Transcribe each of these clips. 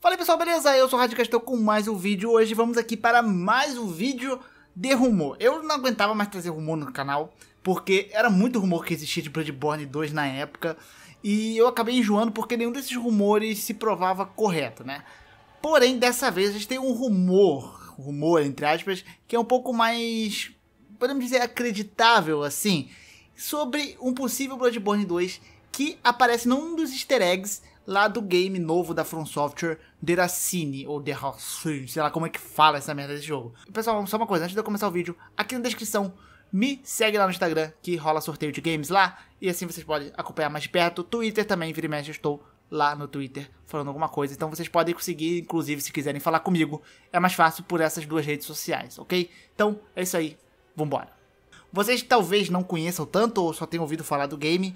Fala aí, pessoal, beleza? Eu sou o Rádio Castor com mais um vídeo. Hoje vamos aqui para mais um vídeo de rumor. Eu não aguentava mais trazer rumor no canal, porque era muito rumor que existia de Bloodborne 2 na época, e eu acabei enjoando porque nenhum desses rumores se provava correto, né? Porém, dessa vez a gente tem um rumor, rumor entre aspas, que é um pouco mais, podemos dizer, acreditável assim, sobre um possível Bloodborne 2 que aparece num dos easter eggs lá do game novo da From Software, Deracine, ou Deracine, sei lá como é que fala essa merda desse jogo. Pessoal, só uma coisa, antes de eu começar o vídeo, aqui na descrição me segue lá no Instagram, que rola sorteio de games lá, e assim vocês podem acompanhar mais de perto. Twitter também, vira e mexe, estou lá no Twitter falando alguma coisa, então vocês podem conseguir, inclusive, se quiserem falar comigo, é mais fácil por essas duas redes sociais, ok? Então, é isso aí, vambora. Vocês talvez não conheçam tanto ou só tenham ouvido falar do game,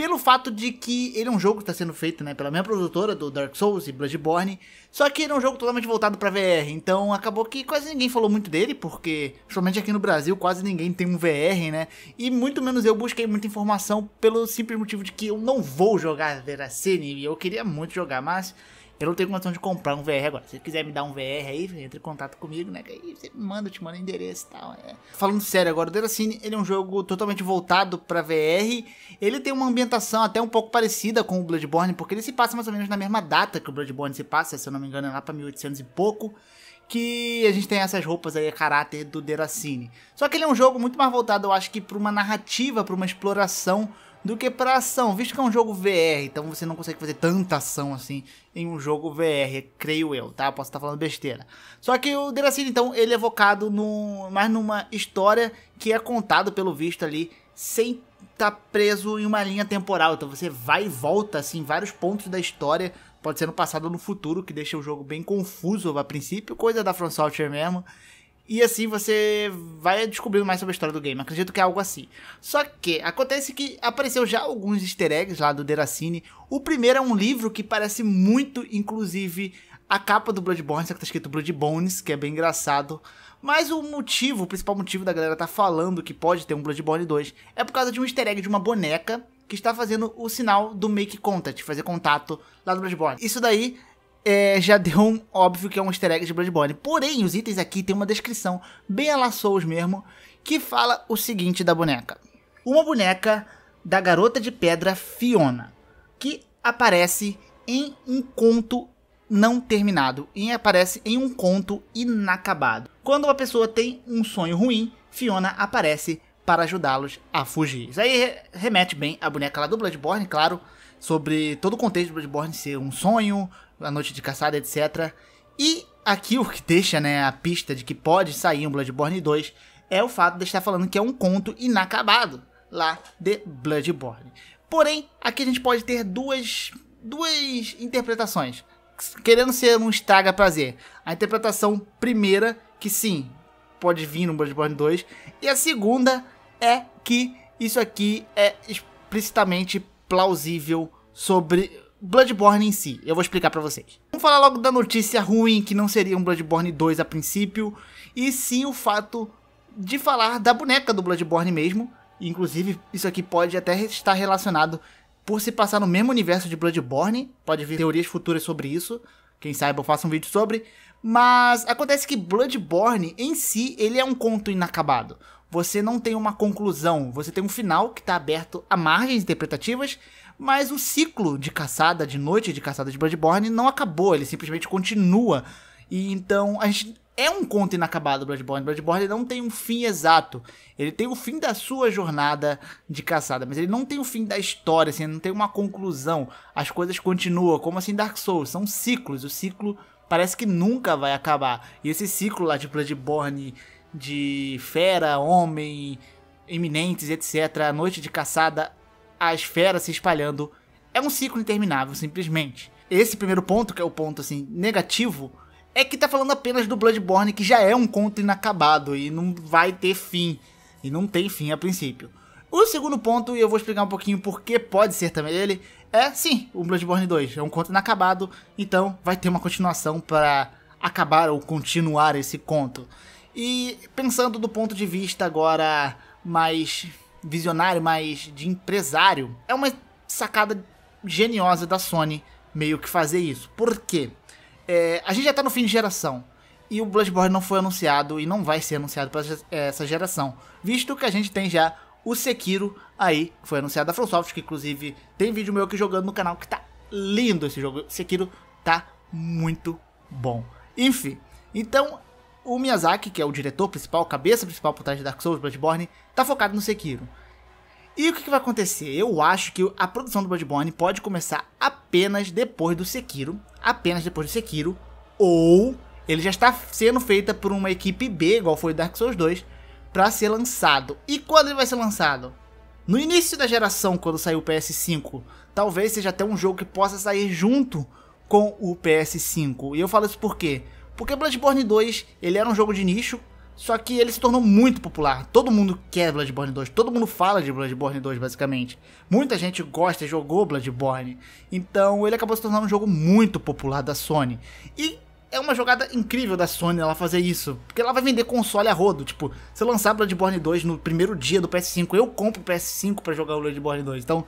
pelo fato de que ele é um jogo que está sendo feito né, pela mesma produtora do Dark Souls e Bloodborne, só que ele é um jogo totalmente voltado para VR, então acabou que quase ninguém falou muito dele, porque somente aqui no Brasil quase ninguém tem um VR, né? E muito menos eu busquei muita informação pelo simples motivo de que eu não vou jogar Veracene né? e eu queria muito jogar, mas eu não tenho condição de comprar um VR agora. Se você quiser me dar um VR aí, entre em contato comigo, né? Que aí você me manda, eu te manda endereço e tal. É. Falando sério agora, o Deracine, ele é um jogo totalmente voltado pra VR. Ele tem uma ambientação até um pouco parecida com o Bloodborne, porque ele se passa mais ou menos na mesma data que o Bloodborne se passa, se eu não me engano, é lá pra 1800 e pouco que a gente tem essas roupas aí a caráter do Deracine. Só que ele é um jogo muito mais voltado, eu acho que para uma narrativa, para uma exploração do que para ação, visto que é um jogo VR, então você não consegue fazer tanta ação assim em um jogo VR, creio eu, tá? Posso estar tá falando besteira. Só que o Deracine, então, ele é focado no, mais numa história que é contado pelo visto ali, sem estar tá preso em uma linha temporal. Então você vai e volta, assim, vários pontos da história, pode ser no passado ou no futuro, que deixa o jogo bem confuso a princípio, coisa da From Software mesmo. E assim você vai descobrindo mais sobre a história do game. Acredito que é algo assim. Só que acontece que apareceu já alguns easter eggs lá do Deracine. O primeiro é um livro que parece muito, inclusive, a capa do Bloodborne, só que tá escrito Blood que é bem engraçado. Mas o motivo, o principal motivo da galera tá falando que pode ter um Bloodborne 2 é por causa de um easter egg de uma boneca que está fazendo o sinal do make contact, fazer contato lá do Bloodborne. Isso daí é, já deu um óbvio que é um easter egg de Bloodborne. Porém, os itens aqui tem uma descrição, bem a La Souls mesmo, que fala o seguinte da boneca. Uma boneca da garota de pedra Fiona, que aparece em um conto não terminado e aparece em um conto inacabado. Quando uma pessoa tem um sonho ruim, Fiona aparece para ajudá-los a fugir. Isso aí remete bem à boneca lá do Bloodborne, claro, sobre todo o contexto do Bloodborne ser um sonho, a noite de caçada, etc. E aqui o que deixa né, a pista de que pode sair um Bloodborne 2 é o fato de estar falando que é um conto inacabado lá de Bloodborne. Porém, aqui a gente pode ter duas, duas interpretações. Querendo ser um estraga prazer. A interpretação primeira, que sim, pode vir no Bloodborne 2. E a segunda é que isso aqui é explicitamente plausível sobre Bloodborne em si. Eu vou explicar para vocês. Vamos falar logo da notícia ruim, que não seria um Bloodborne 2 a princípio, e sim o fato de falar da boneca do Bloodborne mesmo. Inclusive, isso aqui pode até estar relacionado por se passar no mesmo universo de Bloodborne. Pode vir teorias futuras sobre isso. Quem saiba, eu faço um vídeo sobre. Mas acontece que Bloodborne em si, ele é um conto inacabado. Você não tem uma conclusão, você tem um final que está aberto a margens interpretativas mas o ciclo de caçada, de noite de caçada de Bloodborne não acabou, ele simplesmente continua. E então a gente é um conto inacabado Bloodborne. Bloodborne não tem um fim exato. Ele tem o fim da sua jornada de caçada, mas ele não tem o fim da história, assim, não tem uma conclusão. As coisas continuam, como assim Dark Souls, são ciclos. O ciclo parece que nunca vai acabar. E esse ciclo lá de Bloodborne de fera, homem, eminentes, etc, a noite de caçada a esfera se espalhando. É um ciclo interminável, simplesmente. Esse primeiro ponto, que é o ponto assim negativo, é que tá falando apenas do Bloodborne, que já é um conto inacabado e não vai ter fim. E não tem fim a princípio. O segundo ponto, e eu vou explicar um pouquinho porque pode ser também ele, é sim, o Bloodborne 2. É um conto inacabado, então vai ter uma continuação para acabar ou continuar esse conto. E pensando do ponto de vista agora mais visionário, mas de empresário, é uma sacada geniosa da Sony meio que fazer isso. Por quê? É, a gente já tá no fim de geração. E o Bloodborne não foi anunciado e não vai ser anunciado para essa geração. Visto que a gente tem já o Sekiro aí, que foi anunciado da FromSoft, que inclusive tem vídeo meu aqui jogando no canal, que tá lindo esse jogo. Sekiro tá muito bom. Enfim, então o Miyazaki, que é o diretor principal, cabeça principal por trás de Dark Souls, Bloodborne, tá focado no Sekiro. E o que, que vai acontecer? Eu acho que a produção do Bloodborne pode começar apenas depois do Sekiro, apenas depois do Sekiro, ou ele já está sendo feita por uma equipe B, igual foi o Dark Souls 2, para ser lançado. E quando ele vai ser lançado? No início da geração, quando saiu o PS5, talvez seja até um jogo que possa sair junto com o PS5. E eu falo isso porque porque Bloodborne 2, ele era um jogo de nicho, só que ele se tornou muito popular. Todo mundo quer Bloodborne 2, todo mundo fala de Bloodborne 2, basicamente. Muita gente gosta e jogou Bloodborne. Então ele acabou se tornando um jogo muito popular da Sony. E é uma jogada incrível da Sony ela fazer isso. Porque ela vai vender console a rodo. Tipo, se lançar Bloodborne 2 no primeiro dia do PS5, eu compro o PS5 para jogar o Bloodborne 2. Então,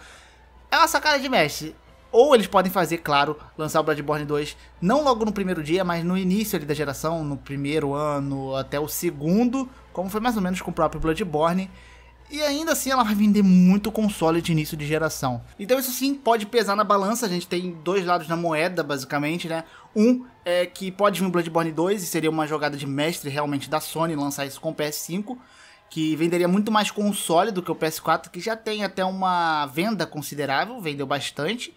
é uma sacada de mestre. Ou eles podem fazer, claro, lançar o Bloodborne 2 não logo no primeiro dia, mas no início ali da geração, no primeiro ano até o segundo, como foi mais ou menos com o próprio Bloodborne. E ainda assim ela vai vender muito console de início de geração. Então isso sim pode pesar na balança, a gente tem dois lados na moeda, basicamente, né? Um é que pode vir o Bloodborne 2 e seria uma jogada de mestre realmente da Sony lançar isso com o PS5 que venderia muito mais console do que o PS4, que já tem até uma venda considerável, vendeu bastante.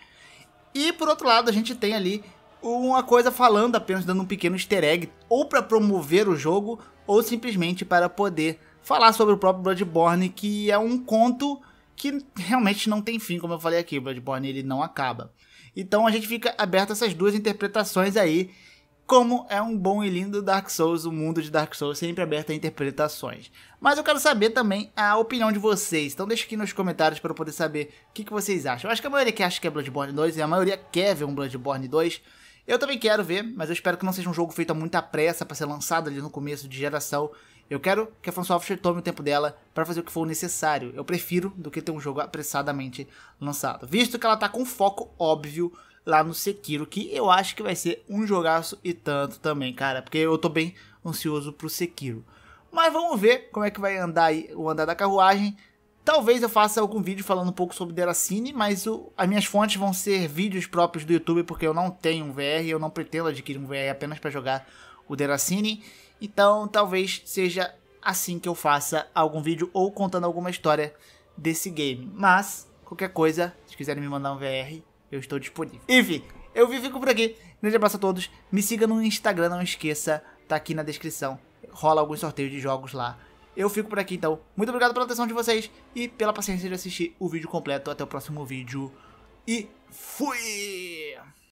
E por outro lado, a gente tem ali uma coisa falando apenas dando um pequeno easter egg, ou para promover o jogo, ou simplesmente para poder falar sobre o próprio Bloodborne, que é um conto que realmente não tem fim, como eu falei aqui, Bloodborne ele não acaba. Então a gente fica aberto a essas duas interpretações aí como é um bom e lindo Dark Souls, o mundo de Dark Souls sempre aberto a interpretações. Mas eu quero saber também a opinião de vocês, então deixa aqui nos comentários para eu poder saber o que, que, vocês acham. Eu acho que a maioria que acha que é Bloodborne 2 e a maioria quer ver um Bloodborne 2. Eu também quero ver, mas eu espero que não seja um jogo feito a muita pressa para ser lançado ali no começo de geração eu quero que a From Software tome o tempo dela para fazer o que for necessário. Eu prefiro do que ter um jogo apressadamente lançado. Visto que ela tá com foco óbvio lá no Sekiro, que eu acho que vai ser um jogaço e tanto também, cara, porque eu tô bem ansioso pro Sekiro. Mas vamos ver como é que vai andar aí o andar da carruagem. Talvez eu faça algum vídeo falando um pouco sobre Deracine, mas o, as minhas fontes vão ser vídeos próprios do YouTube, porque eu não tenho um VR, eu não pretendo adquirir um VR apenas para jogar o Deracine. Então talvez seja assim que eu faça algum vídeo ou contando alguma história desse game. Mas, qualquer coisa, se quiserem me mandar um VR, eu estou disponível. Enfim, eu fico por aqui. Grande abraço a todos. Me siga no Instagram, não esqueça, tá aqui na descrição. Rola alguns sorteios de jogos lá. Eu fico por aqui então. Muito obrigado pela atenção de vocês e pela paciência de assistir o vídeo completo. Até o próximo vídeo. E fui!